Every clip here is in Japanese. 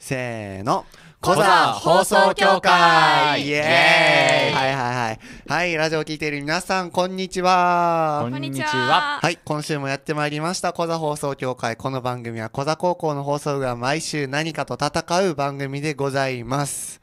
せーの。コザ放送協会イエーイはいはいはい。はい、ラジオを聞いている皆さん、こんにちは。こんにちは。はい、今週もやってまいりました、コザ放送協会。この番組は、コザ高校の放送が毎週何かと戦う番組でございます。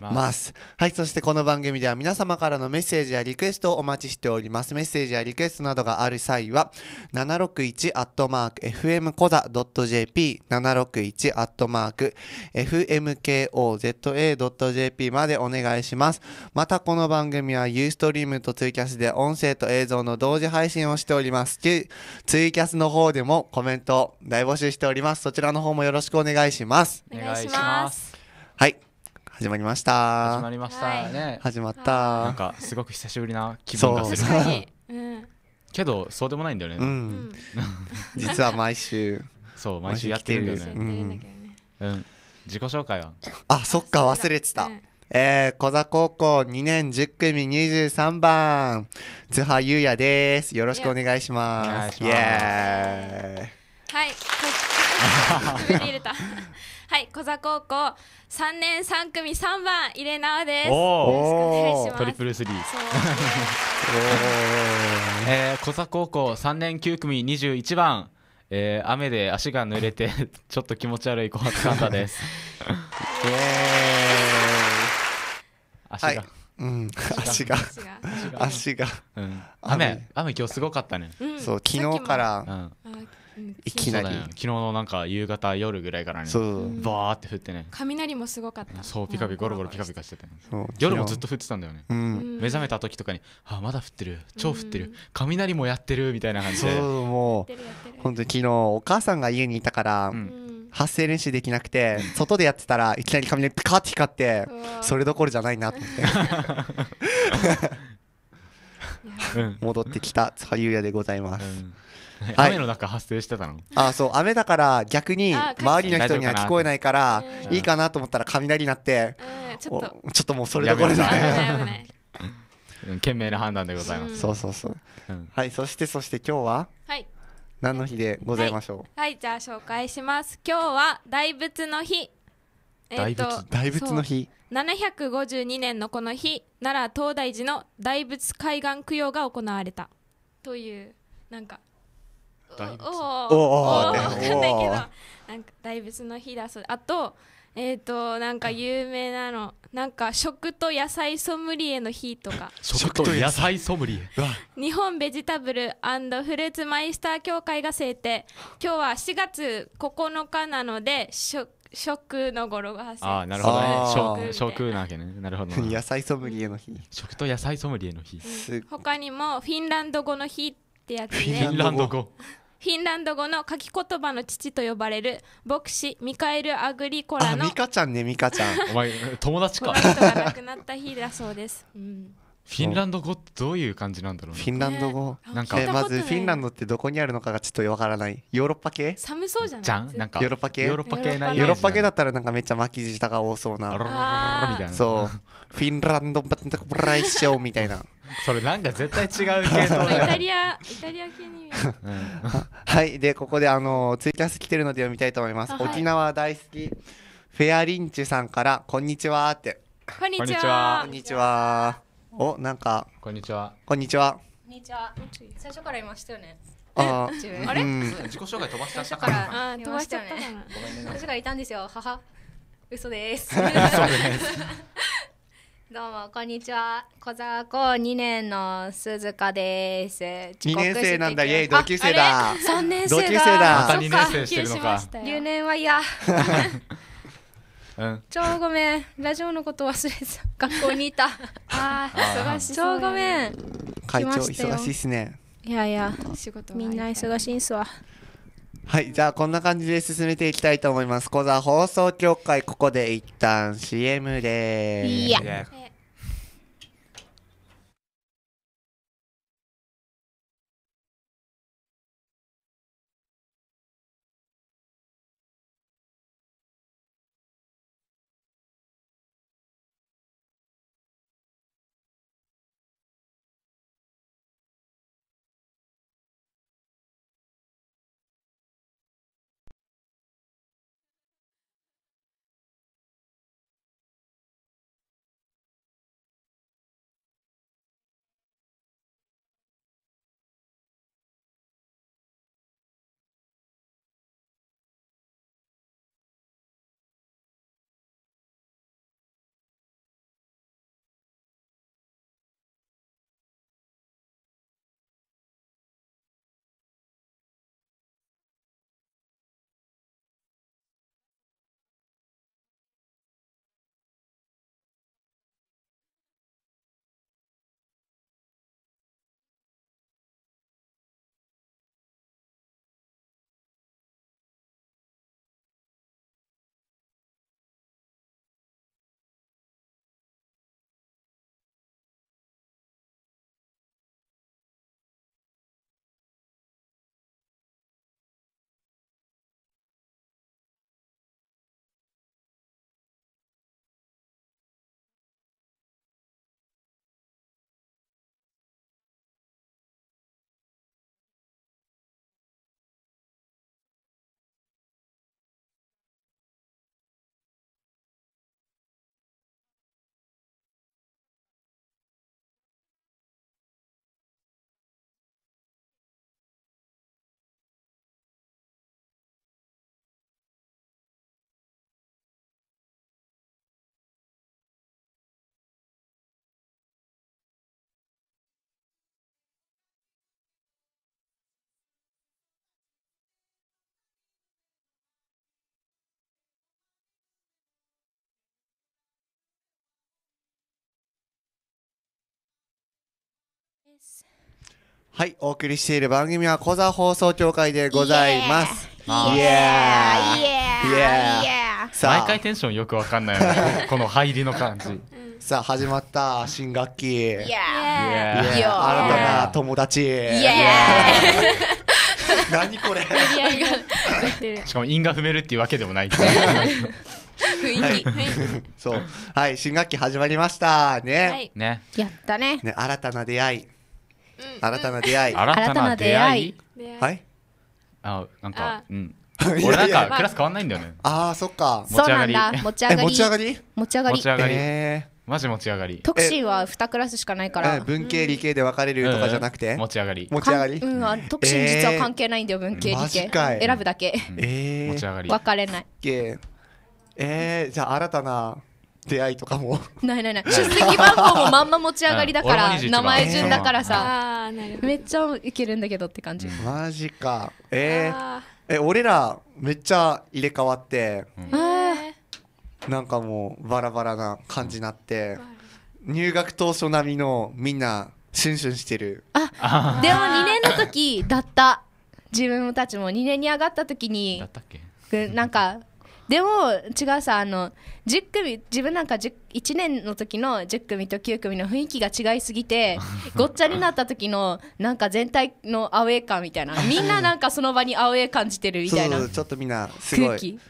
ますはいそしてこの番組では皆様からのメッセージやリクエストをお待ちしておりますメッセージやリクエストなどがある際は 761-fmkoza.jp 761-fmkoza.jp までお願いしますまたこの番組は Ustream とツイキャスで音声と映像の同時配信をしておりますツイキャスの方でもコメント大募集しておりますそちらの方もよろしくお願いしますお願いしますはい始まりました始まりましたね始まったなんかすごく久しぶりな気分がするけどそうでもないんだよね、実は毎週 そう毎週やってるんだよね、うん、自己紹介はあそっか忘れてた、うえー、小座高校2年10組23番津波優也ですよろしくお願いしますイエーイはい、はい、はい小座高校三年三組三番入れなおですよろしくお願いしますトリプルスリー、ねえー、小座高校三年九組二十一番えー、雨で足が濡れて ちょっと気持ち悪い小松サンタです。足が、はい、うん、足が足が、うん、雨雨今日すごかったね。うん、そう昨日から、うん、いきなり、昨日のなんか夕方夜ぐらいからねそうバーって降ってね雷もすごかったそうピカピカゴロゴロピカピカしてて、夜もずっと降ってたんだよね、うん、目覚めた時とかに「あまだ降ってる超降ってる、うん、雷もやってる」みたいな感じでそうもう本当に昨日お母さんが家にいたから、うん発声練習できなくて外でやってたらいきなり雷のピカって光ってそれどころじゃないなと思って 戻ってきた羽生やでございます、うんはい、雨の中発生してたのあそう雨だから逆に周りの人には聞こえないからいいかなと思ったら雷になって、うん、ちょっとちょっともうそれどころじゃない賢明な判断でございます、そうそうそう、うん、はいそしてそして今日ははい何の日でございましょう、はい、はい、じゃあ紹介します今日は大仏の日大仏、えー、大仏の日752年のこの日奈良東大寺の大仏海岸供養が行われたというなんか大仏おおおおおおおんなんか大仏の日だそうあとえっ、ー、となんか有名なのなんか食と野菜ソムリエの日とか 食と野菜ソムリエ日本ベジタブルフルーツマイスター協会が制定今日は4月9日なので食食の語呂が発生あなるほどね食なわけねなるほど 野菜ソムリエの日食と野菜ソムリエの日、うん、他にもフィンランド語の日ってやつね、フィンランド語フィンランド語の書き言葉の父と呼ばれる牧師ミカエル・アグリコラのミカちゃんねミカちゃんお前友達かが 亡くなった日だそうです、うんフィンランド語ってどういう感じなんだろうフィンランド語、なんか、まずフィンランドってどこにあるのかがちょっとわからないヨーロッパ系寒そうじゃないじゃんなんかヨーロッパ系ヨーロッパ系なヨーロッパ系だったらなんかめっちゃ巻き舌が多そうなそうフィンランドバッタブライショーみたいなそれなんか絶対違う系統イタリアイタリア系にはいでここであのツイキャス来てるので読みたいと思います、沖縄大好きフェアリンチュさんからこんにちはってこんにちはこんにちはおなんかこんにちはこんにちはこんにちは最初からいましたよねああれ、うん、自己紹介飛ばしちゃったから。飛ばしちゃったね。私がいたんですよ。母。嘘です。どうもこんにちは。小沢高二年の鈴鹿です。二年生なんだ。イエイ同級生だ。三年生だ。同級生だ。また二年生してるのか。留年は嫌。超ごめんラジオのこと忘れてた学校にいたあ あー忙しそう超ごめん会長し忙しいっすねいやいや仕事みんな忙しいんすわはいじゃあこんな感じで進めていきたいと思います講座放送協会ここで一旦 CM でーすいやいやですはいお送りしている番組は小座放送協会でございますイエーイエーイエーイ毎回テンションよくわかんない この入りの感じさあ始まった新学期 yeah. 新たな友達 何これ しかも因が踏めるっていうわけでもないはい、そうはい新学期始まりましたね、ねやったねね新たな出会い新たな出会い新たな出会いはいあなんかうん俺なんかクラス変わんないんだよねああそっかそうなんだ。持ち上がり。持ち上がり持ち上がり持ち上がり持ち上がりえマジ持ち上がり特集は2クラスしかないから文系理系で分かれるとかじゃなくて、持ち上がり持ち上がりうん特進実は関係ないんだよ文系理系選ぶだけ、え持ち上がり分かれないえじゃあ新たな出会いとかもないないない出席番号もまんま持ち上がりだから名前順だからさめっちゃいけるんだけどって感じ、マジかええ俺らめっちゃ入れ替わって、なんかもうバラバラな感じになって、入学当初並みのみんなシュンシュンしてるあでも2年の時だった自分たちも2年に上がった時になんかでも違うさあの10組自分なんか1年の時の10組と9組の雰囲気が違いすぎて ごっちゃになった時のなんか全体のアウェー感みたいなみんななんかその場にアウェー感じてるみたいなちょっとみんなすごい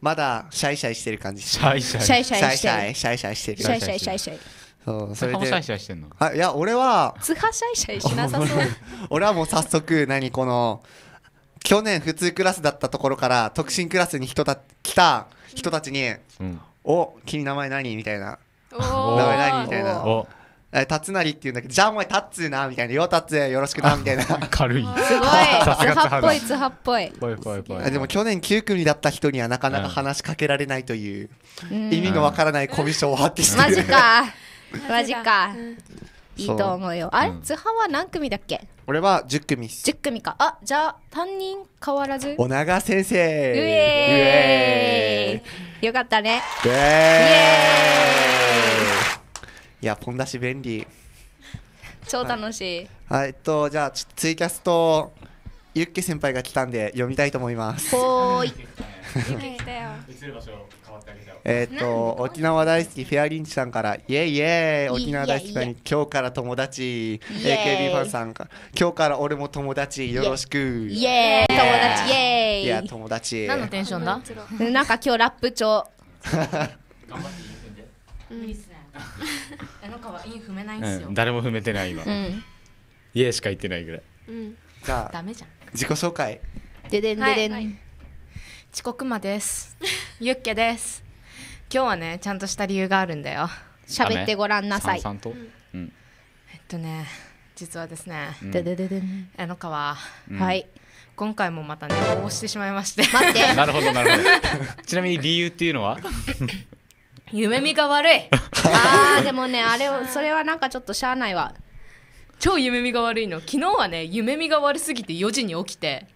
まだシャイシャイしてる感じシャイシャイシャイシャイシャイシャイシャイしてるシャイシャイシャイシャイそうそれであいや俺はツハ シャイシャイしなさそう 俺はもう早速何この去年普通クラスだったところから特進クラスに人た来た人たちに「お君名前何?」みたいな「名前何?」みたいな「え辰成って言うんだけどじゃあお前タッツーな」みたいな「よタッツーよろしくな」みたいな 軽いすごい津 っぽい津波っぽいでも去年9組だった人にはなかなか話しかけられないという意味のわからないコミュ障を発揮してマジか マジかいいと思うよあれ津波は何組だっけ俺は10組っす10組かあじゃあ担任変わらずお長先生うえーよかったねうえーいやポン出し便利超楽しいはい、えっとじゃあツイキャストユッケ先輩が来たんで読みたいと思いますほーいえっと沖縄大好きフェアリンチさんからイエイイエイ沖縄大好きさんに今日から友達 AKB ファンさんか今日から俺も友達よろしくイエイ友達イエイいや友達何のテンションだなんか今日ラップ調誰も踏めてない今イエイしか言ってないぐらいじゃあ自己紹介ででんででん遅刻魔です。ユッケです。今日はね、ちゃんとした理由があるんだよ。喋ってごらんなさい。さんさんえっとね、実はですね、うん、ででであの川、うん、はい。今回もまたね、応募してしまいまして。待って。なるほど、なるほど。ちなみに理由っていうのは 夢見が悪い。ああ、でもね、あれを、それはなんかちょっとしゃあないわ。超夢見が悪いの。昨日はね、夢見が悪すぎて4時に起きて。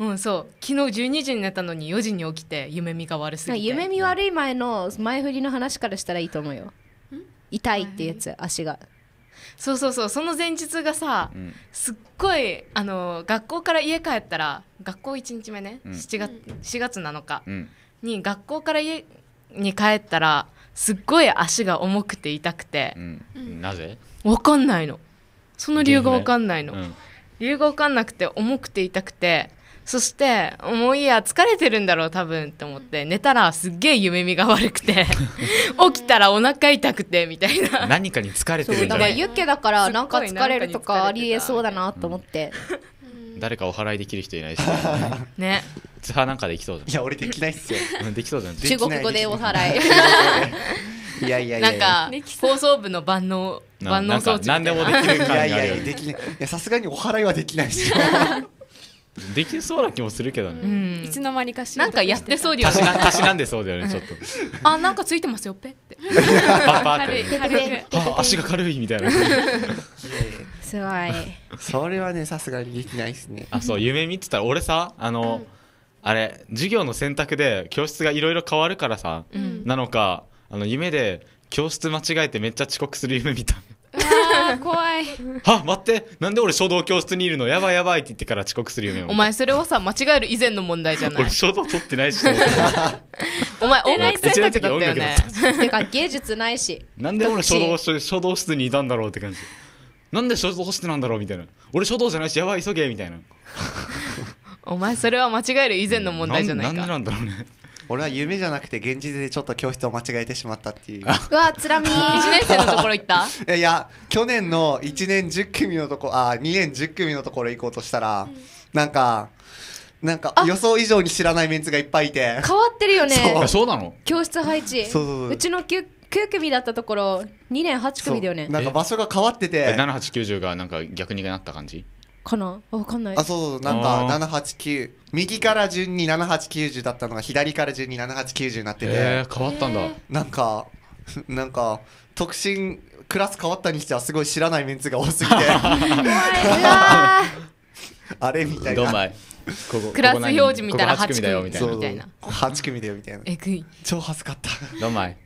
うんそう昨日12時に寝たのに4時に起きて夢見が悪すぎて夢見悪い前の前振りの話からしたらいいと思うよ痛いってやつ足がそうそうそうその前日がさ、うん、すっごいあの学校から家帰ったら学校1日目ね、うん、7, 月4月7日に学校から家に帰ったらすっごい足が重くて痛くて、なぜ分かんないのその理由が分かんないの、理由が分かんなくて重くて痛くてそしてもういいや疲れてるんだろう多分って思って寝たらすっげえ夢見が悪くて 起きたらお腹痛くてみたいな何かに疲れてるんだからユッケだからなんか疲れるとかありえそうだなと思って、誰かお払いできる人いないし ねツハなんかできそうじゃんいや俺できないっすよできそうじゃん中国語でお払いいやいやいやなんか放送部の万能万能装置何でもできる感があるよ、ね、いやいやさすがにお払いはできないっすよ できそうな気もするけどね、いつの間にかしなんかやってそうでよねたしなんでそうだよねちょっとあなんかついてますよペって足が軽いみたいなすごいそれはねさすがにできないですねあそう夢見てたら俺さあの、あれ授業の選択で教室がいろいろ変わるからさ、なのかあの夢で教室間違えてめっちゃ遅刻する夢見た怖いは待ってなんで俺書道教室にいるのやばいやばいって言ってから遅刻する夢お前それはさ間違える以前の問題じゃない 俺書道取ってないし お前音楽選択だったよね てか芸術ないしなんで俺書道書道室にいたんだろうって感じなんで書道室なんだろうみたいな俺書道じゃないしやばい急げみたいなお前それは間違える以前の問題じゃないかなんでなんだろうね俺は夢じゃなくて現実でちょっと教室を間違えてしまったっていう うわつらみ1年生のところ行ったいや去年の1年10組のとこあ2年10組のところ行こうとしたら、うん、なんかなんか予想以上に知らないメンツがいっぱいいて変わってるよねそうなの教室配置うちの 9, 9組だったところ2年8組だよねなんか場所が変わってて789 0がなんか逆になった感じかなわかんないあそうなんか789右から順に7890だったのが左から順に7890になってて、えー、変わったんだなんかなんか特進クラス変わったにしてはすごい知らないメンツが多すぎて あれみたいなここクラス表示見たら8組だよみたいな八8組だよみたいなえぐい超恥ずかったどまい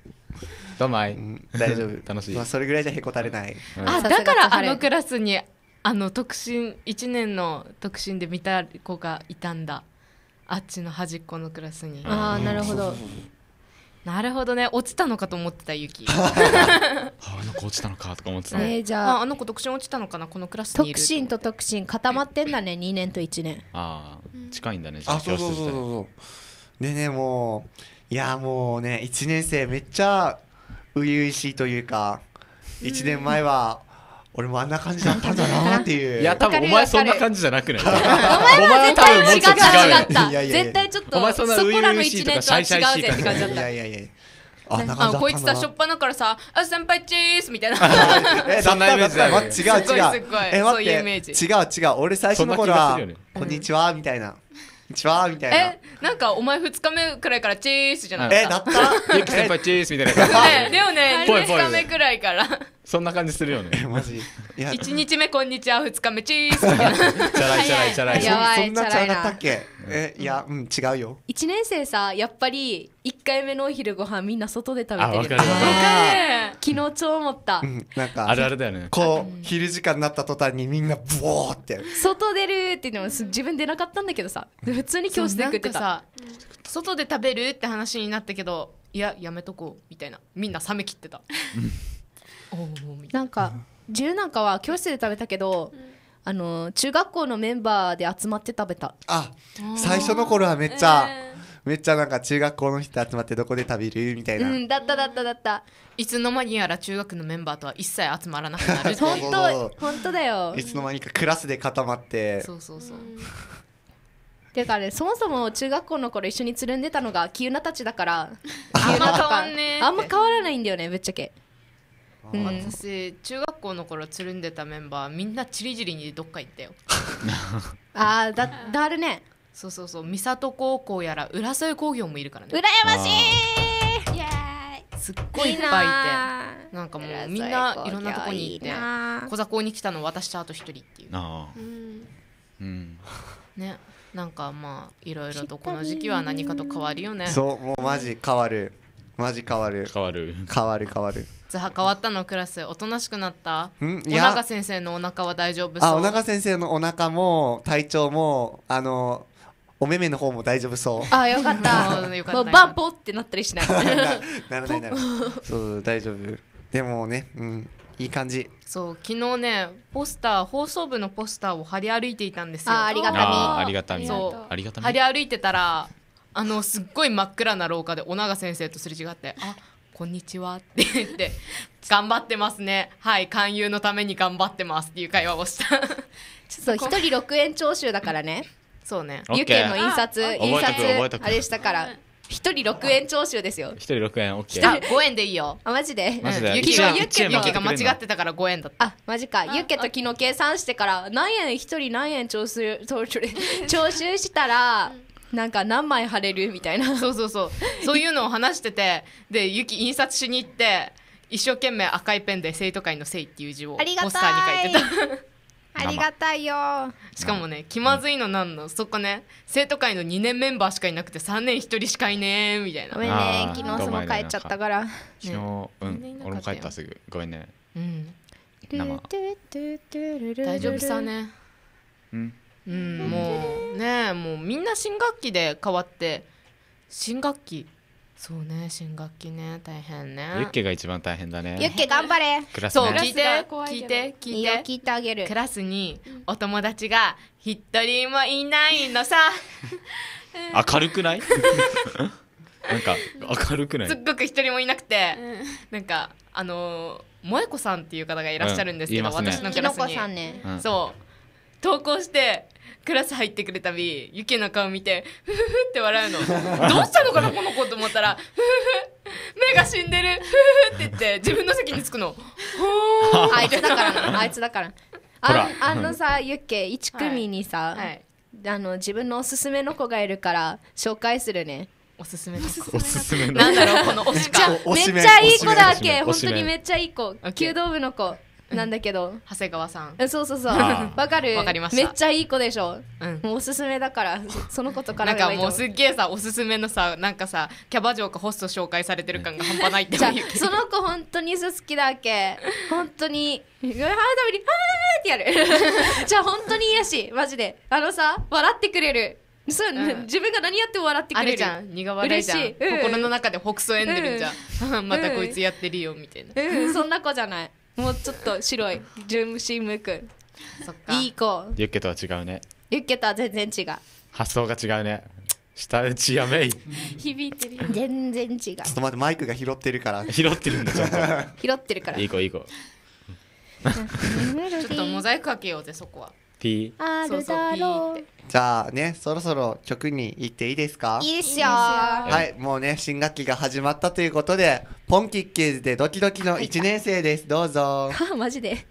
どまい、大丈夫楽しい、まあ、それぐらいじゃへこたれない、うん、あだからあのクラスにあの特進1年の特進で見た子がいたんだあっちの端っこのクラスに、ああなるほどなるほどね落ちたのかと思ってたゆき ああの子落ちたのかとか思ってたえー、じゃああの子特進落ちたのかなこのクラスに特進と特進固まってんだね2年と1年ああ近いんだね、うん、あそうそうそうそうでねもういやもうね1年生めっちゃ初々しいというか1年前は俺もあんな感じだったんだなっていういや多分お前そんな感じじゃなくないお前は絶対違った違った絶対ちょっとお前そんな初々しいとい感じだったいやいやいやあか、こいつさしょっぱなからさ「あ先輩チーズ」みたいなえ そんなイメージだよ、ね、違う違うえ待って違う違う俺最初の頃は、こんにちは」みたいな。ちはみたいなみたいなえ、なんかお前二日目くらいからチーズじゃないえ、だったゆき先輩チーズみたいな感じ。でもね、二日目くらいから。そんな感じするよね。マジ。一日目こんにちは、二日目チーズ。チャラいチャラいチャラい。やそんなチャラだっけ？え、いや、うん違うよ。一年生さ、やっぱり一回目のお昼ご飯みんな外で食べてる。わかるわかる。昨日超思った。なんかあるあるだよね。こう昼時間になった途端にみんなブワーって。外出るっていうのは自分出なかったんだけどさ、普通に教室で食ってた。外で食べるって話になったけど、いややめとこうみたいな。みんな冷め切ってた。なんか自由なんかは教室で食べたけど、うん、あの中学校のメンバーで集まって食べたあ最初の頃はめっちゃ、えーめっちゃなんか中学校の人集まってどこで食べるみたいな、うん、だっただっただったいつの間にやら中学のメンバーとは一切集まらなくなる本当本当だよいつの間にかクラスで固まって、そうそうそうてかあね、そもそも中学校の頃一緒につるんでたのがキユナたちだから あんま変わらないんだよねぶっちゃけうん、私中学校の頃つるんでたメンバーみんなちりジりにどっか行ったよ あだだるねそうそうそう三郷高校やら浦添工業もいるからね羨ましいイエーイすっごいいっぱいいてなんかもうみんないろんなとこに行って小座校に来たの私とあと一人っていうああうん、ねなんかまあいろいろとこの時期は何かと変わるよねそうもうマジ変わるマジ変わる変わる変わる変わる質変わったのクラスおとなしくなったん小長先生のお腹は大丈夫そうあ小長先生のお腹も体調もあのお目目の方も大丈夫そうあよかったもうバンポってなったりしない ならないならそう大丈夫でもねうんいい感じそう昨日ねポスター放送部のポスターを張り歩いていたんですよあありがたみありがたみそうありがたみ貼り歩いてたらあのすっごい真っ暗な廊下で小長先生とすれ違ってあこんにちはって言って、頑張ってますね。はい、勧誘のために頑張ってますっていう会話をした。そう、一人六円徴収だからね。そうね。ゆケの印刷、印刷、あれしたから。一人六円徴収ですよ。一人六円、オッケー。あ、5円でいいよ。あ、マジで。マジで。ユキが間違ってたから5円だった。あ、マジか。ゆケと昨日計算してから、何円一人何円徴収、徴収したら、なんか何枚貼れるみたいなそうそうそうそういうのを話しててでユキ印刷しに行って一生懸命赤いペンで生徒会の「生」っていう字をポスターに書いてた。ありがたいよしかもね気まずいのなんの、うん、そこね生徒会の2年メンバーしかいなくて3年1人しかいねーみたいなごめんね昨日その帰っちゃったから昨日、うん俺も帰ったすぐごめんねうん生大丈夫さねうんうん、もうねもうみんな新学期で変わって新学期そうね新学期ね大変ねユッケが一番大変だねユッケ頑張れ、ね、そう聞いて聞いて聞いて聞いてあげるクラスにお友達が一人もいないのさ 明るくない なんか明るくないすっごく一人もいなくて、うん、なんかあの萌子さんっていう方がいらっしゃるんですけど、うんね、私のクラスに、ね、そう投稿してクラス入ってくるたびユキの顔見てフフフって笑うのどうしたのかなこの子と思ったらフフフ目が死んでるフフフって言って自分の席につくのあいつだからあいつだからああのさユッケ1組にさ、はいあの自分のおすすめの子がいるから紹介するねおすすめの子おすすめの子なんだろうこの推しかめっちゃいい子だっけ本当にめっちゃいい子弓道部の子なんだけど、長谷川さんそうそうそうわかるわかりましためっちゃいい子でしょ、うんもうおすすめだからその子とらなんかもうすっげえさおすすめのさなんかさキャバ嬢かホスト紹介されてる感が半端ないってその子本当に好きだっけ本当に「ハードにハってやる じゃあ本当に癒しマジであのさ笑ってくれるそう、うん自分が何やっても笑ってくあれじゃん苦笑いじゃん、うん心の中でほくそ笑んでるんじゃん、またこいつやってるよみたいな、うんそんな子じゃないもうちょっと白いジ純虫ムくそっかいい子ユッケとは違うねユッケとは全然違う発想が違うね下打ちやめい響いてる全然違うちょっと待ってマイクが拾ってるから 拾ってるんだちゃんと拾ってるからいい子いい子 ちょっとモザイクかけようぜそこはピーあるだろうじゃあねそろそろ曲に行っていいですかいいはいもうね新学期が始まったということでポンキッキーズでドキドキの1年生です、どうぞ マジで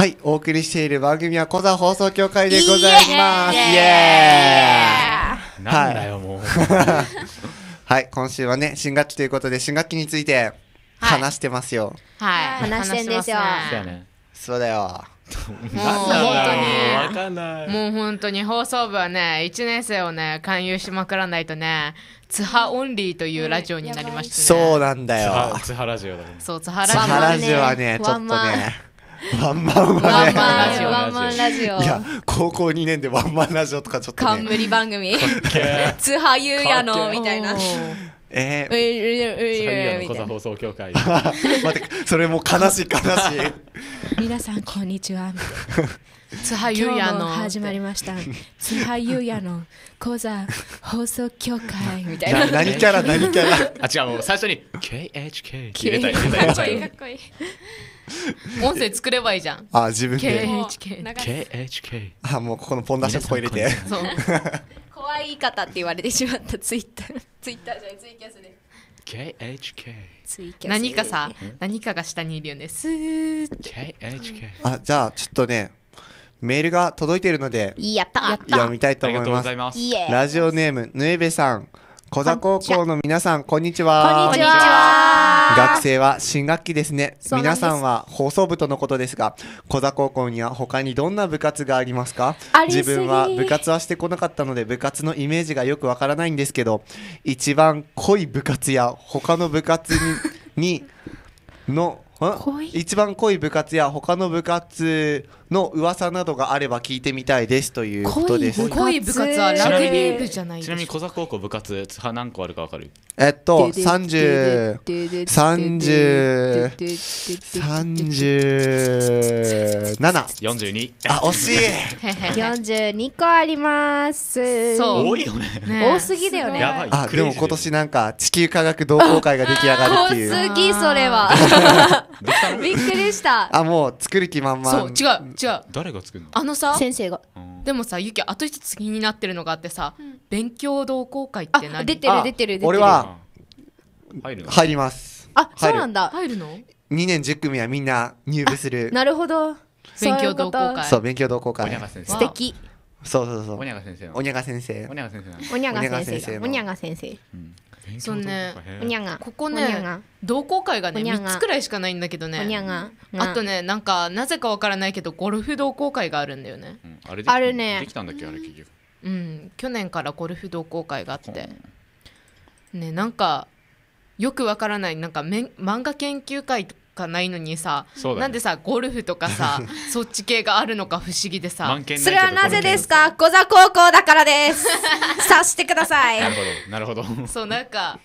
はい、お送りしている番組は小座放送協会でございます。イエーなんだよ、もう。はい、今週はね、新学期ということで、新学期について話してますよ。はい、話してんですよ。そうだよ。もう本当にもう本当に放送部はね1年生をね勧誘しまくらないとね津波オンリーというラジオになりましたね、そうなんだよ津波ラジオだねそう津波ラジオはねちょっとねワンマンはねワンマンラジオいや高校2年でワンマンラジオとかちょっと、ね、冠番組つはゆうやのみたいなえー、えー、のコザ放送協会 それも悲しい悲しい 皆さんこんにちはつはゆうやの始まりましたつはゆうやの講座放送協会みたいな何キャラ何キャラあ違う最初に KHK 入れたい入れたいかっこいい 音声作ればいいじゃん。あ、自分で。KHK。KHK。あ、もうここのポン出しのとこ入れて。そう。怖い方って言われてしまったツイッター。ツイッターじゃない、ツイキャスで。KHK 何かさ何かが下にいるよねすー KHK あじゃあちょっとねメールが届いているのでやった読みたいと思いますラジオネームヌエベさん小座高校の皆さん、こんにちは。こんにちは。学生は新学期ですね。す皆さんは放送部とのことですが、小座高校には他にどんな部活がありますか自分は部活はしてこなかったので、部活のイメージがよくわからないんですけど、一番濃い部活や他の部活にの、一番濃い部活や他の部活、の噂などがあれば聞いてみたいですということです濃い部活はラグビー部じゃないちなみに小座高校部活何個あるかわかるえっと三十三十三十七四十二あ惜しい四十二個ありますそう多いよね多すぎだよねあでも今年なんか地球科学同好会が出来上がるっていう多すぎそれはびっくりしたあもう作る気満々そう違う違う誰が作るのあのさ先生がでもさゆきあと一つ気になってるのがあってさ、うん、勉強同好会って何出てる出てる出てる俺は入る入りますあそうなんだ入るの2年10組はみんな入部するなるほど勉強同好会そう勉強同好会素敵そうそうそうおにゃが先生おにゃが先生おにゃが先生おにゃが先生おにゃが先生、そうねおにゃがここね同好会がね3つくらいしかないんだけどねあとねなんかなぜかわからないけどゴルフ同好会があるんだよね、うん、あれあるねできたんだっけあれ結局うん去年からゴルフ同好会があってねなんかよくわからないなんかめ漫画研究会かないのにさ、ね、なんでさゴルフとかさ そっち系があるのか不思議でさそれはなぜですか小座高校だからです 察してくださいなるほどなるほどそうなんか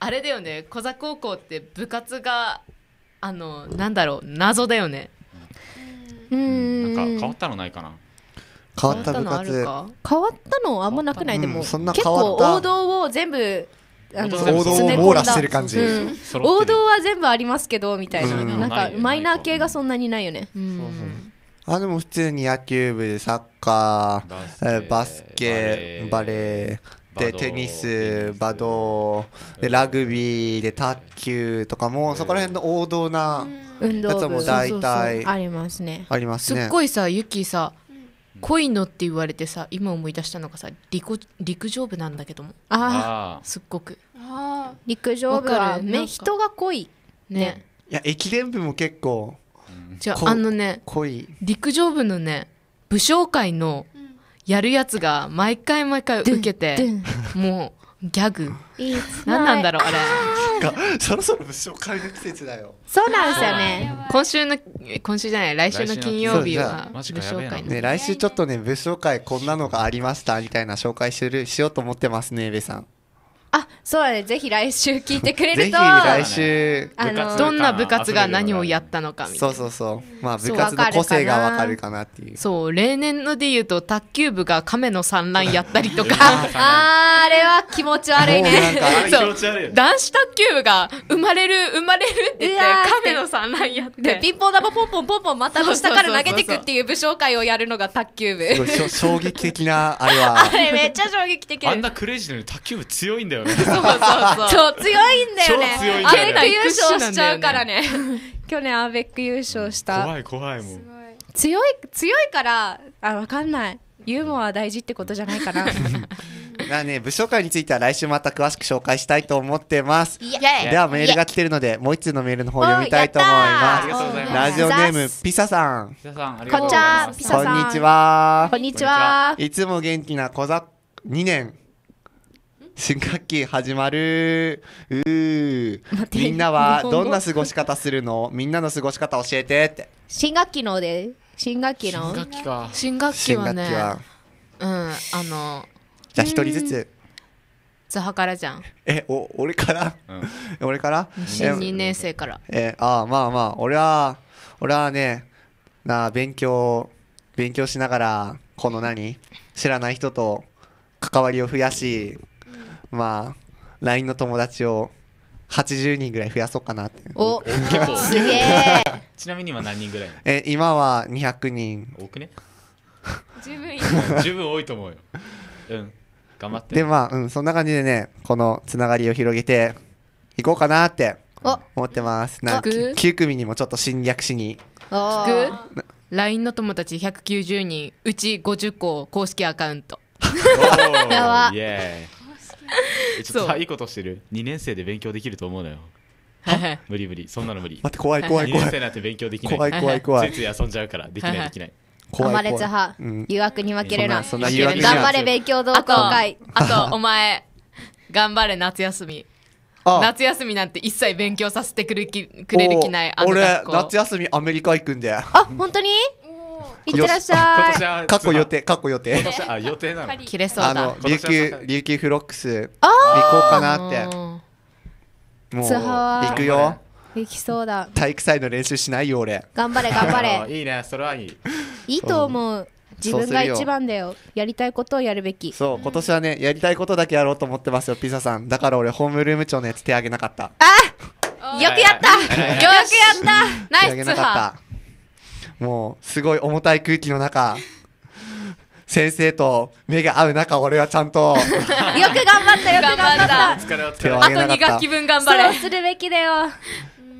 あれだよね小座高校って部活があのなんだろう謎だよねうんなんか変わったのないかな変わった部活変わったのあんまなくないでも、うん、結構王道を全部王道を網羅してる感じ、うん、王道は全部ありますけどみたいな、うん、なんかマイナー系がそんなにないよね、あでも普通に野球部サッカーバスケバレーでテニスバドでラグビーで卓球とかもそこら辺の王道なやつも大体ありますねありますねすっごいさユキさ恋のって言われてさ今思い出したのがさ陸陸上部なんだけどもああすっごくあ陸上部はね人が濃いねいや駅伝部も結構じゃああのね濃い陸上部のね武将会のやるやつが毎回毎回受けてもうギャグ何なんだろうあれそろそろ武将会の季節だよそうなんですよね今週の今週じゃない来週の金曜日は武紹介ね来週ちょっとね武将会こんなのがありましたみたいな紹介するしようと思ってますねえべさんあそうだねぜひ来週聞いてくれると来週あのどんな部活が何をやったのかみたいなそうそうそうまあ部活の個性がわかるかなっていうそう例年ので言うと卓球部が亀の産卵やったりとかああれは気持ち悪いねそう男子卓球部が生まれる生まれるって言って亀の産卵やってピンポン玉ポンポンポンポンまた下から投げてくっていう武将会をやるのが卓球部衝撃的なあれは あれめっちゃ衝撃的あんなクレイジーなのに卓球部強いんだよよね。そうそうそう。超強いんだよね。超強いんだよね。優勝しちゃうからね。去年アベック優勝した。怖い怖いもん。強い、強いから、あ、わかんない。ユーモア大事ってことじゃないかな。まあね、武将会については来週また詳しく紹介したいと思ってます。ではメールが来てるので、もう一通のメールの方読みたいと思います。ラジオネーム、ピサさん。こんにちは。こんにちは。いつも元気な小ざ、2年。新学期始まるみんなはどんな過ごし方するのみんなの過ごし方教えてって新学期ので新学期の新学期か新学期はねうんあのじゃあ一人ずつズハからじゃんえお俺から、うん、俺から新2年生からえあまあまあ俺は俺はねな勉強勉強しながらこの何知らない人と関わりを増やしまあ LINE の友達を80人ぐらい増やそうかなってお結構すげえ ちなみに今何人ぐらいえ今は200人多くね十分いい 十分多いと思うようん頑張ってでまあうんそんな感じでねこのつながりを広げていこうかなって思ってますな9組にもちょっと侵略しに聞く LINE の友達190人うち50個公式アカウント やば ちょっといいことしてる2年生で勉強できると思うのよ無理無理そんなの無理待って怖い怖い怖い2年生なんて勉強できない怖い怖い怖いつい遊んじゃうからできないできないアマレツ派、誘惑に負けるな頑張れ勉強同好会あとお前頑張れ夏休み夏休みなんて一切勉強させてくれくれる気ない俺夏休みアメリカ行くんであ本当に いってらっしゃい。過去予定、過去予定。あ、予定なの。切れそうあの、琉球、琉球フロックス。あ行こうかなって。もう。行くよ。行きそうだ。体育祭の練習しないよ、俺。頑張れ、頑張れ。いいね、それはいい。いいと思う。自分が一番だよやりたいことをやるべきそう今年はねやりたいことだけやろうと思ってますよピザさんだから俺ホームルーム長のやつ手あげなかったあよくやったよくやったナイスツーハーもうすごい重たい空気の中 先生と目が合う中俺はちゃんと よく頑張ったよく頑張ったあと2学期分頑張れするべきだよ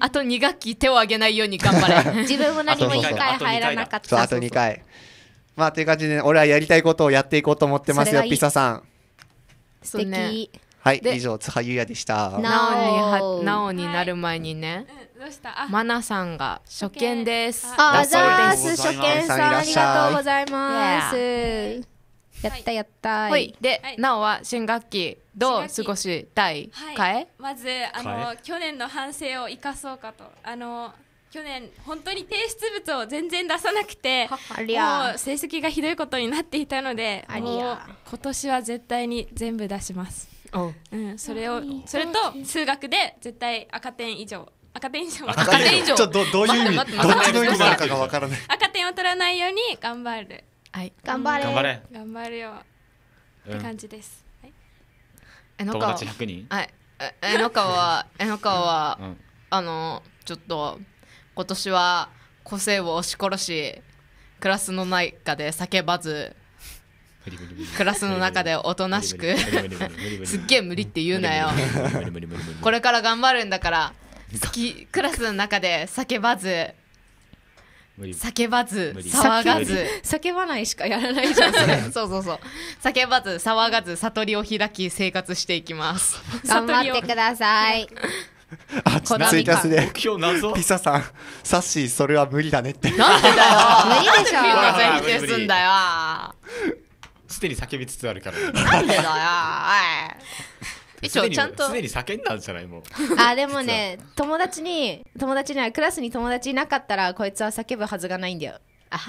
あと2学期手を挙げないように頑張れ 自分も何も1回入らなかったあと2回まあという感じで、ね、俺はやりたいことをやっていこうと思ってますよピサさん素敵、ね、はい以上津波ゆやでしたなおになおになる前にね、どうした。まなさんが初見ですあざーす初見さんありがとうございますやったやった、はい、で、なおは新学期どう過ごしたいかえ、まずあの去年の反省を生かそうかとあの去年本当に提出物を全然出さなくてもう成績がひどいことになっていたのでもう今年は絶対に全部出しますうん、それをそれと数学で絶対赤点以上赤点以上赤点以上ちょっとどういう意味どっちの意味かがわからない赤点を取らないように頑張るはい頑張れ頑張れ頑張るよって感じです、はい、えの友達100人はいえのかはえのかは、あのちょっと今年は個性を押し殺しクラスの内科で叫ばずクラスの中でおとなしくすっげえ無理って言うなよこれから頑張るんだから好きクラスの中で叫ばず叫ばず騒がず叫ばないしかやらないじゃんそれ そうそうそう叫ばず騒がず悟りを開き生活していきます 頑張ってください あ、っちの。加すね。ピサさん、さっしー、それは無理だねって。なんでだよ。無理でしょ。全否だよ。でに叫びつつあるから、なんでだよ 一応ちゃんとすでに叫んだんじゃないもうあでもね 友達に友達にはクラスに友達いなかったらこいつは叫ぶはずがないんだよ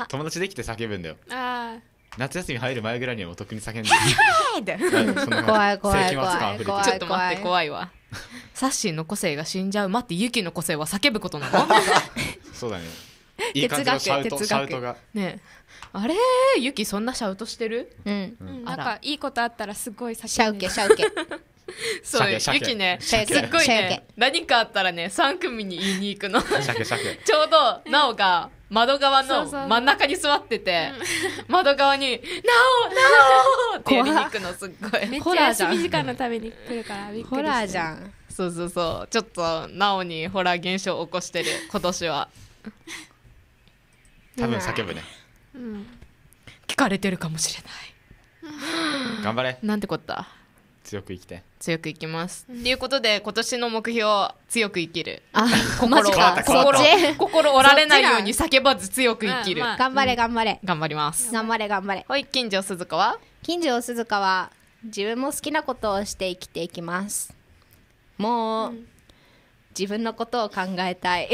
友達できて叫ぶんだよあ夏休み入る前ぐらいにはもうとに叫んでるあみたいなはいそんな怖い怖い世紀末感あふれて怖いちょっと待って怖いわ サッシーの個性が死んじゃう待ってユキの個性は叫ぶことなのそうだね哲学哲学シャウトがねあれゆきそんなシャウトしてるうんなんかいいことあったらすごいシャウケシャウケ そうゆきねすっごいね何かあったらね三組に言いに行くの ちょうどなおが窓側の真ん中に座ってて窓側に「なおなお!」って言いに行くのすっごいホラーじゃん時間のために来るからびっくホラーじゃんそうそうそうちょっとなおにホラー現象を起こしてる今年は多分叫ぶね、うん、聞かれてるかもしれない 頑張れなんてこった強く生きて強く生きます、うん、っていうことで今年の目標強く生きるあ心心心折られないように叫ばず強く生きる、うんまあ、頑張れ頑張れ、頑張ります頑張れ頑張れはい近所鈴鹿は近所鈴鹿は自分も好きなことをして生きていきますもう、自分のことを考えたい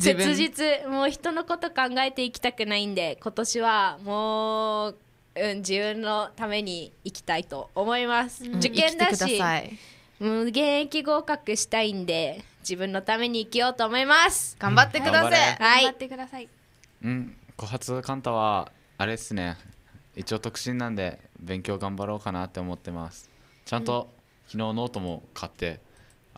切実もう人のこと考えていきたくないんで今年はもう、うん、自分のために生きたいと思います、うん、受験だしもう現役合格したいんで自分のために生きようと思います頑張ってください、はい、頑張ってくださいうん小発カンタはあれですね一応特進なんで勉強頑張ろうかなって思ってますちゃんと、うん、昨日ノートも買って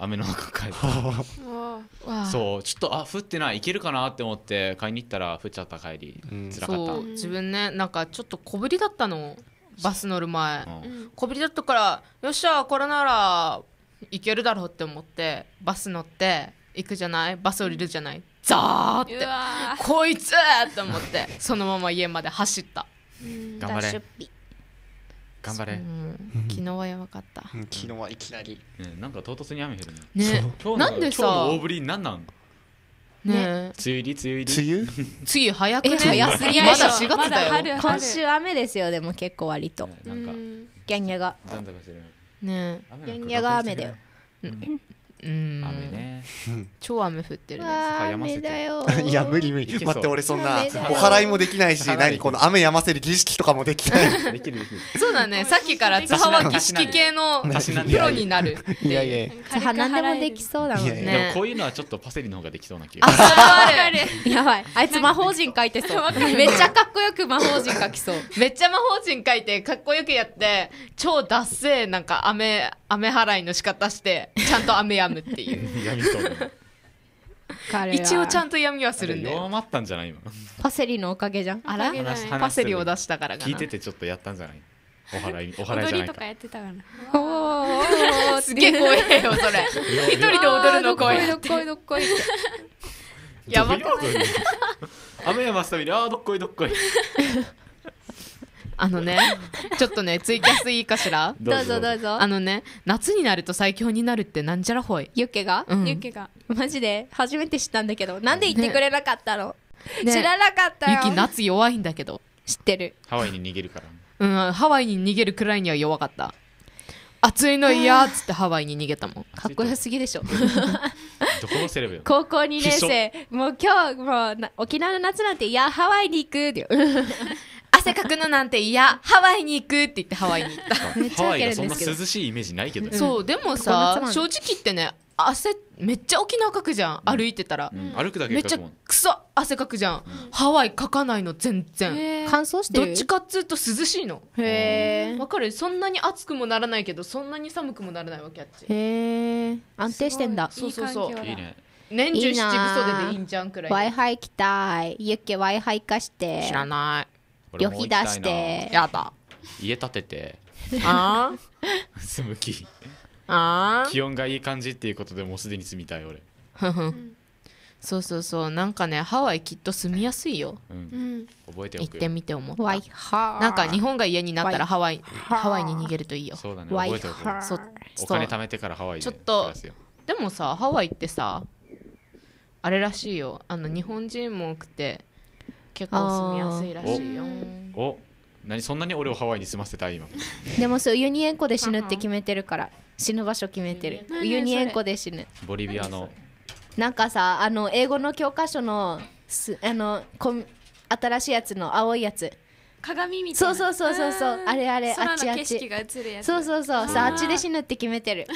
雨の中帰った そうちょっとあ降ってないいけるかなって思って買いに行ったら降っちゃった帰り、うん、かった自分ねなんかちょっと小ぶりだったのバス乗る前、うん、小ぶりだったからよっしゃこれならいけるだろうって思ってバス乗って行くじゃないバス降りるじゃないザーってこいつって思ってそのまま家まで走った、うん、頑張れ頑張れ、うん、昨日はやばかった、うん、昨日はいきなり、ね、なんか唐突に雨降るねね今なんでさ今日の大降りなんなんね、梅雨入り梅雨入り梅雨 梅雨早くね早すぎまだ4月だよ今週雨ですよでも結構割となんかギャンギャがギャンギャが雨だよ、うんうん雨ね超雨降ってるねあ雨 いや無理無理待って俺そんなお払いもできないし何この雨やませる儀式とかもできないそうだねさっきから津波は儀式系のプロになるいやいや津波何でもできそうだもんねでもこういうのはちょっとパセリの方ができそうな気がする やばいあいつ魔法陣書いてそうめっちゃかっこよく魔法陣書きそうめっちゃ魔法陣書いてかっこよくやって超脱ッセなんか雨雨払いの仕方してちゃんと雨やむっていう闇そ 一応ちゃんと闇はするんで弱まったんじゃない今パセリのおかげじゃんあらパセリを出したからか聞いててちょっとやったんじゃないお祓い お祓いじゃ踊りとかやってたからおーおーすげえ怖えよそれ一人で踊るの怖いどっこいどっこいやばくない 雨やますたびにあーどっこいどっこいあのねちょっとねツイキャスいいかしらどうぞどうぞあのね夏になると最強になるってなんじゃらほいユッケが、うん、ユッケがマジで初めて知ったんだけどなんで言ってくれなかったの、ね、知らなかったよ、ユッケ、夏弱いんだけど知ってるハワイに逃げるからうんハワイに逃げるくらいには弱かった暑いの嫌っつってハワイに逃げたもんかっこよすぎでしょ 高校2年生もう今日もう沖縄の夏なんていやハワイに行くって汗かくのなんて嫌ハワイに行くって言ってハワイに行ったハワイがそんな涼しいイメージないけど、ね、そうでもさ正直言ってね汗めっちゃ沖縄かくじゃん、歩いてたら、歩くだけめっちゃくそ汗かくじゃん、ハワイかかないの全然乾燥してどっちかっつうと涼しいのへえわかるそんなに暑くもならないけどそんなに寒くもならないわけあっちへえ安定してんだそうそうそういいね年中七分袖でいいんじゃんくらい w i f i 行きたいユッケ w i f i 化して知らない旅費出してやだ家建ててああ 住む気ああ気温がいい感じっていうことでもうすでに住みたい俺 そうそうそうなんかねハワイきっと住みやすいよ、うん、覚えてお行ってみて思ったなんか日本が家になったらハワイハワイに逃げるといいよそうだね覚えておくお金貯めてからハワイでちょっとでもさハワイってさあれらしいよあの日本人も多くて結構住みやすいらしいよお何そんなに俺をハワイに住ませたい今でもそうユニエンコで死ぬって決めてるから死ぬ場所決めてるユニエンコで死ぬボリビアのなんかさあの英語の教科書のすあのこ新しいやつの青いやつ鏡みたいなそうそうそうそうあれあれあっちあっちそうそうそうさあっちで死ぬって決めてる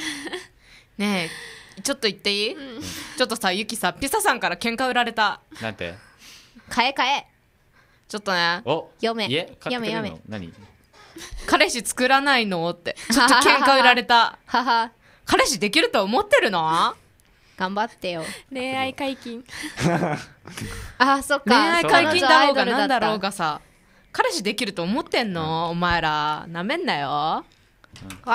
ねえちょっと言っていい、うん、ちょっとさゆきさピサさんから喧嘩売られた なんて買え買えちょっとねお読めいえ読め何彼氏作らないのってちょっと喧嘩売られたは彼氏できると思ってるの頑張ってよ恋愛解禁あそっか恋愛解禁だろうがなんだろうがさ彼氏できると思ってんの、お前らなめんなよ、は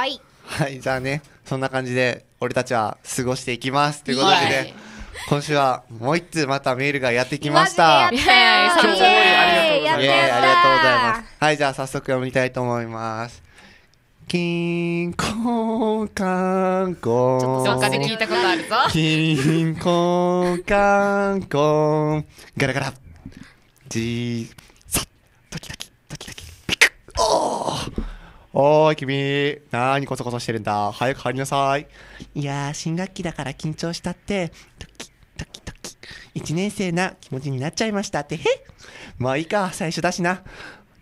いはいじゃあねそんな感じで俺たちは過ごしていきますということで、ね、今週はもう一通またメールがやってきました。ややありがとうございます。はい、じゃあ早速読みたいと思います。キンコンカンコちょっと聞いたことあるぞ。キンコンカンコガラガラ。じーさおーおい君、なーにこそこそしてるんだ。早く入りなさい。いやー、新学期だから緊張したって、ドキドキ1年生な気持ちになっちゃいましたってへまあいいか最初だしな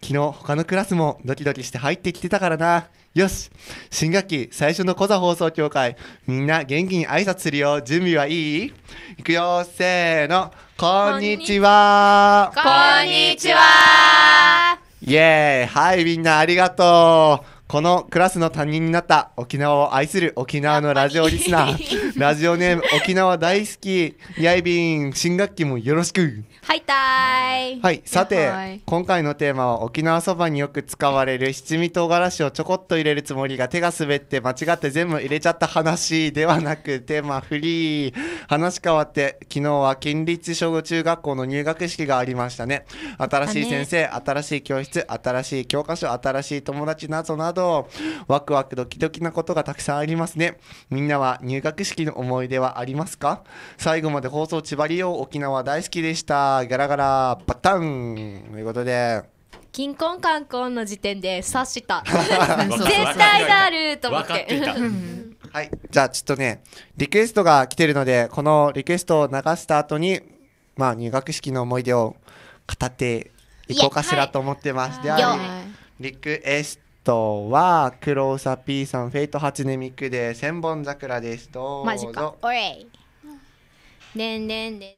昨日他のクラスもドキドキして入ってきてたからなよし新学期最初のコザ放送協会みんな元気に挨拶するよ準備はいいいくよせーのこんにちはこんにちはイエーイはいみんなありがとうこのクラスの担任になった沖縄を愛する沖縄のラジオリスナーラジオネーム沖縄大好きヤイビン新学期もよろしくはいたいはいさて今回のテーマは沖縄そばによく使われる七味唐辛子をちょこっと入れるつもりが手が滑って間違って全部入れちゃった話ではなくテーマフリー話変わって昨日は県立小中学校の入学式がありましたね新しい先生、ね、新しい教室新しい教科書新しい友達などなどワクワクドキドキなことがたくさんありますねみんなは入学式の思い出はありますか最後まで放送千葉リオ沖縄大好きでしたガラガラ、パタンということで。金婚観婚の時点で刺した。絶対があると思って。はい。じゃあちょっとね、リクエストが来てるので、このリクエストを流した後に、まあ入学式の思い出を語っていこうかしらと思ってます。はい、では、リクエスト。はローサピーさんフェイト初音ミクで千本桜ですどうぞマジかおいねんねんん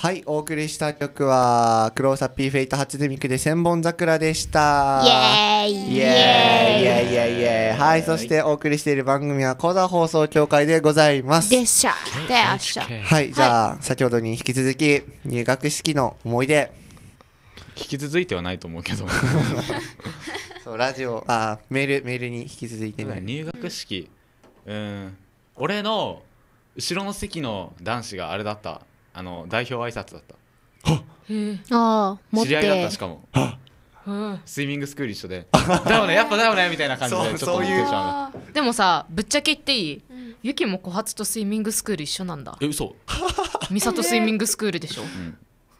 はい、お送りした曲は、クローサピーフェイト初デミクで千本桜でした。イエーイイエーイイエーイイエーイはい、そしてお送りしている番組は、講座放送協会でございます。でしゃ、でしゃ。はい、じゃあ、はい、先ほどに引き続き、入学式の思い出。引き続いてはないと思うけど。そう、ラジオ、あ、メール、メールに引き続いてない。入学式、うん、俺の後ろの席の男子があれだった。あの代表挨拶だったああ持っ知り合いだったしかもスイミングスクール一緒でだよねやっぱだよねみたいな感じでちょっとううでもさぶっちゃけ言っていい、ゆきも小発とスイミングスクール一緒なんだえ嘘美里 スイミングスクールでしょ、ん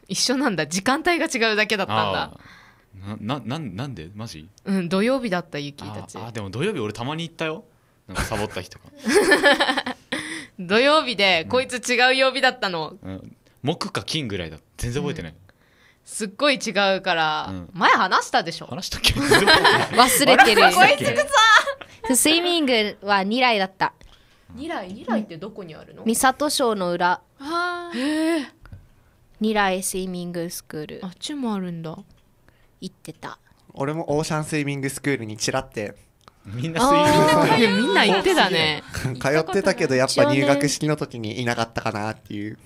一緒なんだ時間帯が違うだけだったんだなななんなんでマジうん土曜日だったゆきたちーあでも土曜日俺たまに行ったよなんかサボった日とか 土曜日で、こいつ違う曜日だったの。うん木か金ぐらいだ全然覚えてない、うん、すっごい違うから、うん、前話したでしょ話したっけ忘れてるこいつくさスイミングは2来だった2来2来ってどこにあるの三郷省の裏はえ2来スイミングスクールあっちもあるんだ行ってた俺もオーシャンスイミングスクールにちらってみんな水泳みんな行ってたね 通ってたけどやっぱ入学式の時にいなかったかなっていう、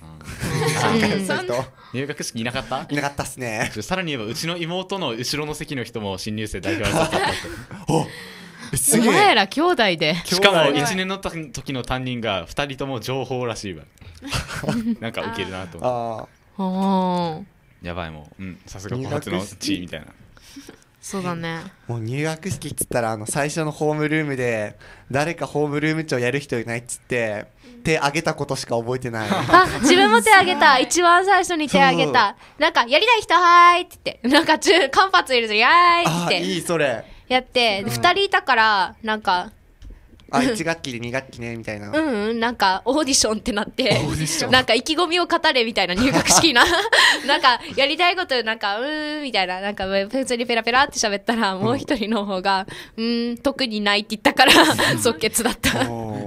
入学式いなかったいなかったっすねさらに言えばうちの妹の後ろの席の人も新入生代表だったって お前ら兄弟でしかも1年の時の担任が2人とも情報らしいわ なんかウケるなと思ってやばいもう、さすが小発の地位みたいなそうだねもう入学式っつったらあの最初のホームルームで誰かホームルーム長やる人いないっつって手挙げたことしか覚えてない あ自分も手挙げた 一番最初に手挙げたなんかやりたい人はーいって言ってなんか中間髪入れてやーいっていいそれやって、2人いたからなんかあ1学期で2学期ねみたいなうんうんなんかオーディションってなってなんか意気込みを語れみたいな入学式な なんかやりたいことなんかうーんみたいななんか普通にペラペラって喋ったらもう一人の方がうん特にないって言ったから即決だった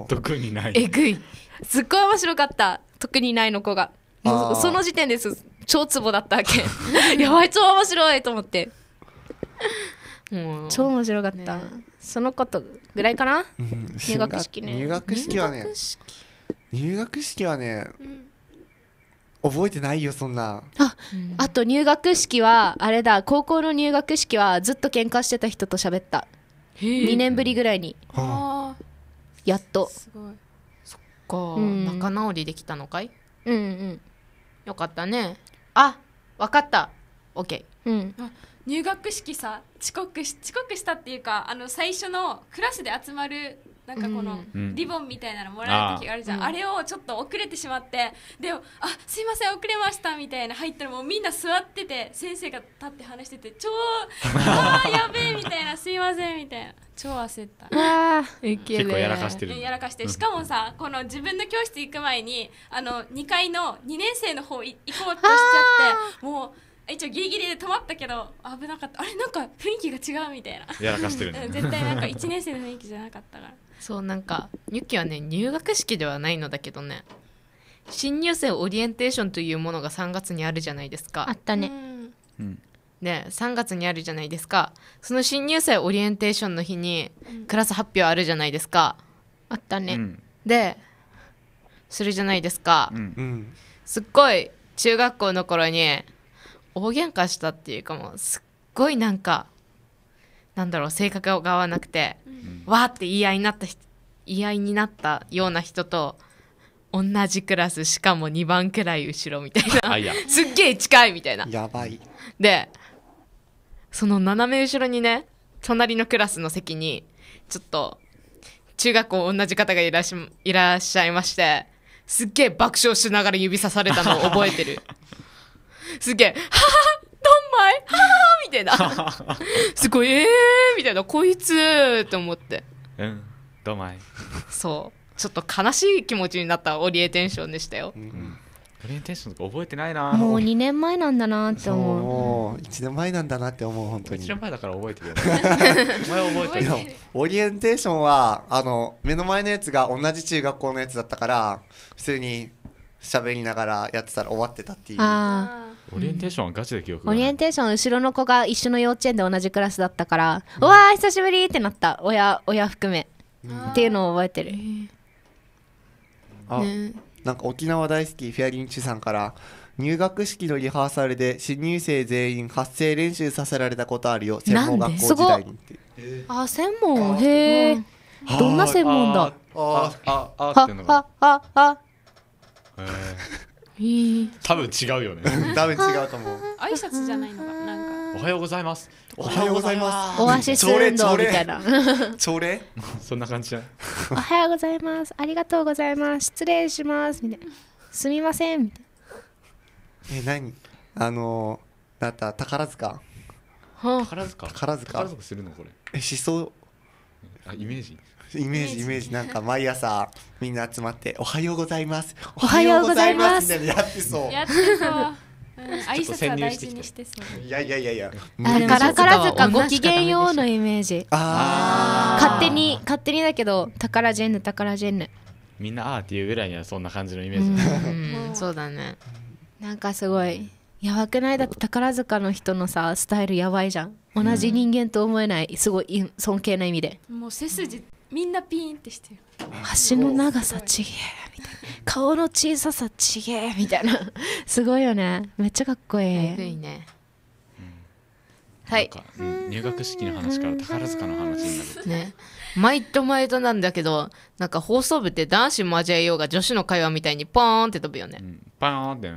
特にないえぐいすっごい面白かった特にないの子がもうその時点です超ツボだったわけ やばい超面白いと思ってもう超面白かった、ねそのことぐらいかな、入学式ね入学式はね入学式はね、覚えてないよそんなあ、うん、あと入学式はあれだ高校の入学式はずっと喧嘩してた人と喋った2年ぶりぐらいに、はあ、やっとすごいそっか、うん、仲直りできたのかいうんうんよかったねあ分かった OK、うん、入学式さ遅刻し遅刻したっていうかあの最初のクラスで集まるなんかこのリボンみたいなのもらう時があるじゃん、うん、ああれをちょっと遅れてしまってであすいません遅れましたみたいな入ったらもうみんな座ってて先生が立って話してて超 あーやべえみたいなすいませんみたいな超焦った結構やらかしてるやらかしてしかもさこの自分の教室行く前にあの2階の2年生の方行こうとしちゃってもう一応ギリギリで止まったけど危なかったあれなんか雰囲気が違うみたいなやらかしてるね絶対なんか1年生の雰囲気じゃなかったからそうなんかニュキはね入学式ではないのだけどね新入生オリエンテーションというものが3月にあるじゃないですかあったねうんね、3月にあるじゃないですかその新入生オリエンテーションの日にクラス発表あるじゃないですか、あったね、うん、でするじゃないですか、うん、すっごい中学校の頃に大喧嘩したっていうかもうすっごいなんかなんだろう性格が合わなくて、うん、わーって言い合いになった言い合いになったような人と同じクラスしかも2番くらい後ろみたいな すっげえ近いみたいなやばいでその斜め後ろにね隣のクラスの席にちょっと中学校同じ方がいらっしゃいましてすっげえ爆笑しながら指さされたのを覚えてる すげえ、ははどんまい、ははみたいな。すごい、ええー、みたいな、こいつと思って。うん、ドんマイ。そう。ちょっと悲しい気持ちになったオリエテンションでしたよ。うん、オリエテンションとか覚えてないなもう2年前なんだなって思うう1年前なんだなって思う本当に1年前だから覚えてるよね 前覚えてるオリエンテーションはあの目の前のやつが同じ中学校のやつだったから普通に喋りながらやってたら終わってたっていうあオリエンテーションはガチで記憶がオないリエンテーション後ろの子が一緒の幼稚園で同じクラスだったから、うわー久しぶりってなった親親含めっていうのを覚えてるあねなんか沖縄大好きフェアリンチュさんから入学式のリハーサルで新入生全員発声練習させられたことあるよ専門学で校時代にってあ専門へえどんな専門だああああああああ多分違うよね 多分違うと思う挨拶じゃないのかなんかおはようございますおはようございますオアシス運動みたいな朝礼そんな感じじゃおはようございますありがとうございます失礼しますみたいなすみませんみたいなえ何あのー、だった宝塚宝塚宝塚するのこれえ思想あイメージイメージイメージなんか毎朝みんな集まっておはようございますおはようございますみたいなやってそうやってそう挨拶は大事にしてそういやいやいやいや宝塚塚ご機嫌ようのイメージああ勝手に勝手にだけど宝ジェンヌ宝ジェンヌみんなああっていうぐらいにはそんな感じのイメージそうだねなんかすごいやばくないだって宝塚の人のさスタイルやばいじゃん同じ人間と思えない、すごい尊敬な意味でもう背筋みんなピーンってしてる足の長さちげえみたいな顔の小ささちげえみたいなすごいよねめっちゃかっこいいいねはい、うん、入学式の話から宝塚の話になるね毎度毎度なんだけどなんか放送部って男子交えようが女子の会話みたいにポーンって飛ぶよね、うん、パーンって、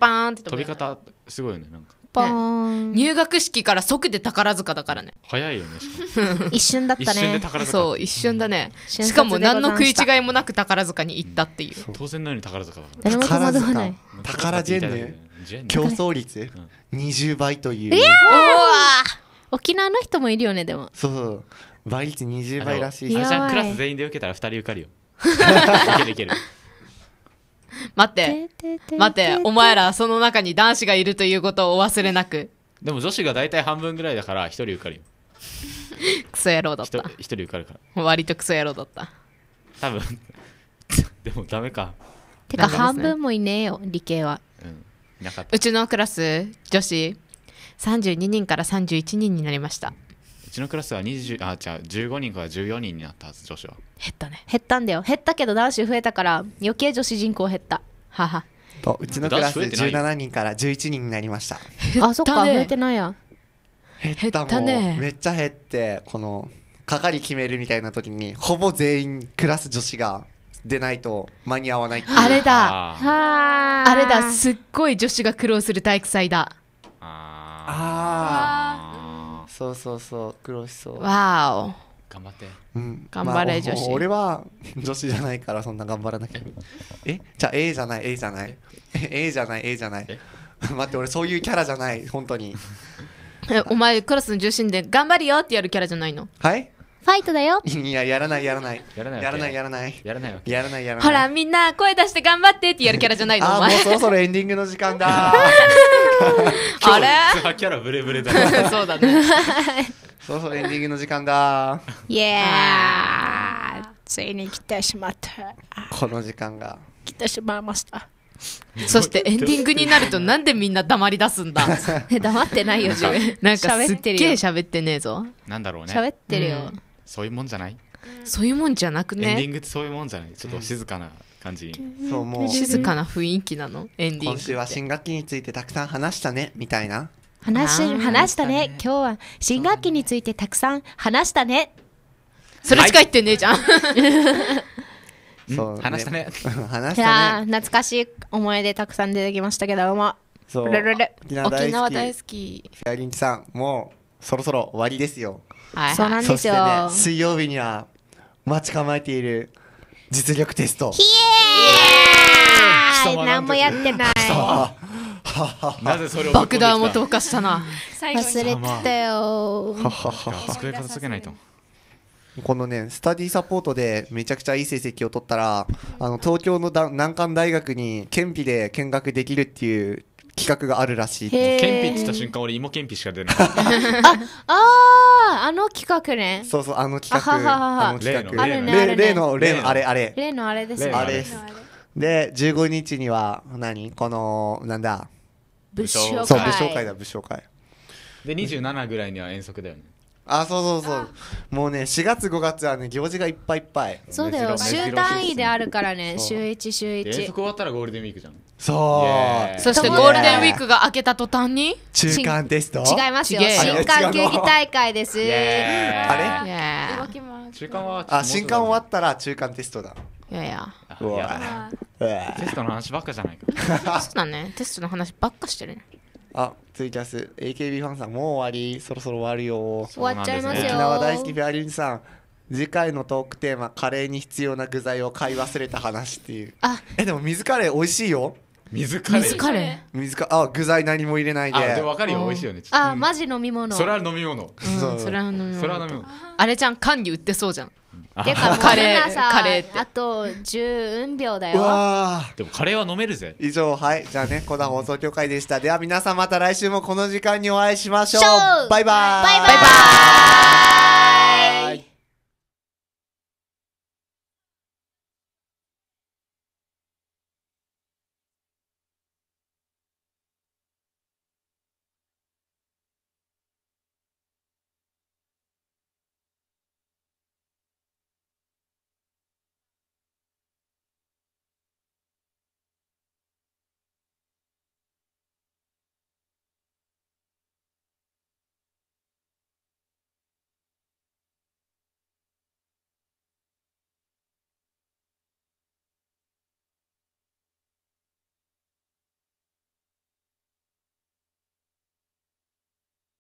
パーンって飛ぶ、ね、飛び方すごいよねなんかパン、ね、入学式から即で宝塚だからね早いよね 一瞬だったねそう一瞬だね、うん、しかも何の食い違いもなく宝塚に行ったっていう当然のように宝塚だ誰も戸惑わない宝ジェンヌジェン競争率20倍といういや沖縄の人もいるよねでもそうそう倍率20倍らしいしクラス全員で受けたら2人受かるよい けるいける 待って、待って、お前らその中に男子がいるということをお忘れなく。でも女子が大体半分ぐらいだから一人受かるよ。クソ野郎だった。一人受かるから。割とクソ野郎だった。多分 でもダメか。てか半分もいねえよ、理系は。うん。なかったうちのクラス、女子、32人から31人になりました。ちのクラスは20あじゃあ15人から14人になったはず女子は減ったね減ったんだよ減ったけど男子増えたから余計女子人口減ったははとうちのクラス17人から11人になりましたあそっか増えてないや減ったねめっちゃ減ってこの係決めるみたいな時にほぼ全員クラス女子が出ないと間に合わないあれだあれだすっごい女子が苦労する体育祭だああそうそうそう苦労しそうわお頑張って、うん、頑張れ、まあ、女子俺は女子じゃないからそんな頑張らなきゃえじゃあ A じゃない A じゃない A じゃない A じゃない待って俺そういうキャラじゃない本当にお前クラスの重心で頑張るよってやるキャラじゃないのはいファイトだよ。いや、やらない、やらない。やらない、やらない。やらない、やらない。やらない、ほら、みんな、声出して頑張ってってやるキャラじゃないの、お 前。もうそろそろエンディングの時間だ。あれキャラブレブレだ そうだね。そろそろエンディングの時間だ。イエーついに来てしまった。この時間が。来てしまいました。そしてエンディングになるとなんでみんな黙り出すんだ黙ってないよ自分なんかすっげえ喋ってねえぞなんだろうね喋ってるよ、うんそういうもんじゃないそういうもんじゃなくねエンディングってそういうもんじゃないちょっと静かな感じ、そうもう静かな雰囲気なのエンディング今週は新学期についてたくさん話したねみたいな話話したね今日は新学期についてたくさん話したねそれしか言ってねえじゃん、そう、話したね 話したね懐かしい思い出たくさん出てきましたけどもそう沖縄大好き沖縄大好きフェアリンさんもうそろそろ終わりですよはい、そうなんでしすてよ。ね水曜日には待ち構えている実力テストひえーイなん何もやってない。なぜそれを爆弾を投下したな。忘れてたよ。机片付けないとこのねスタディサポートでめちゃくちゃいい成績を取ったらあの東京のだ難関大学に県費で見学できるっていう企画があるらしいケンピっ言った瞬間俺芋けんぴしか出ないあああの企画ねそうそうあの企画あの企画例の例の例のあれあれ例のあれですあれですで15日には何このなんだ武将そう武将会だ武将会で27ぐらいには遠足だよねあそうそうそうもうね4月5月はね行事がいっぱいいっぱいそうだよ週単位であるからね週1週1遠足終わったらゴールデンウィークじゃんそうそしてゴールデンウィークが明けた途端に中間テスト違いますよ新刊球技大会ですあれ中間はあ新刊終わったら中間テストだいやいやテストの話ばっかじゃないかそうだねテストの話ばっかしてるあツイキャス AKB ファンさんもう終わりそろそろ終わるよ終わっちゃいますよ沖縄大好きフェアリンさん次回のトークテーマカレーに必要な具材を買い忘れた話っていうあえでも水カレー美味しいよ水カレー水カレ水かあ具材何も入れないであで分かるよ美味しいよねあ、マジ飲み物それは飲み物それは飲み物あれちゃん缶に売ってそうじゃんてかカレーカレーってあと10秒だよでもカレーは飲めるぜ以上はいじゃあねこんな放送協会でしたでは皆さんまた来週もこの時間にお会いしましょうバイバーイバイバイバイバーイ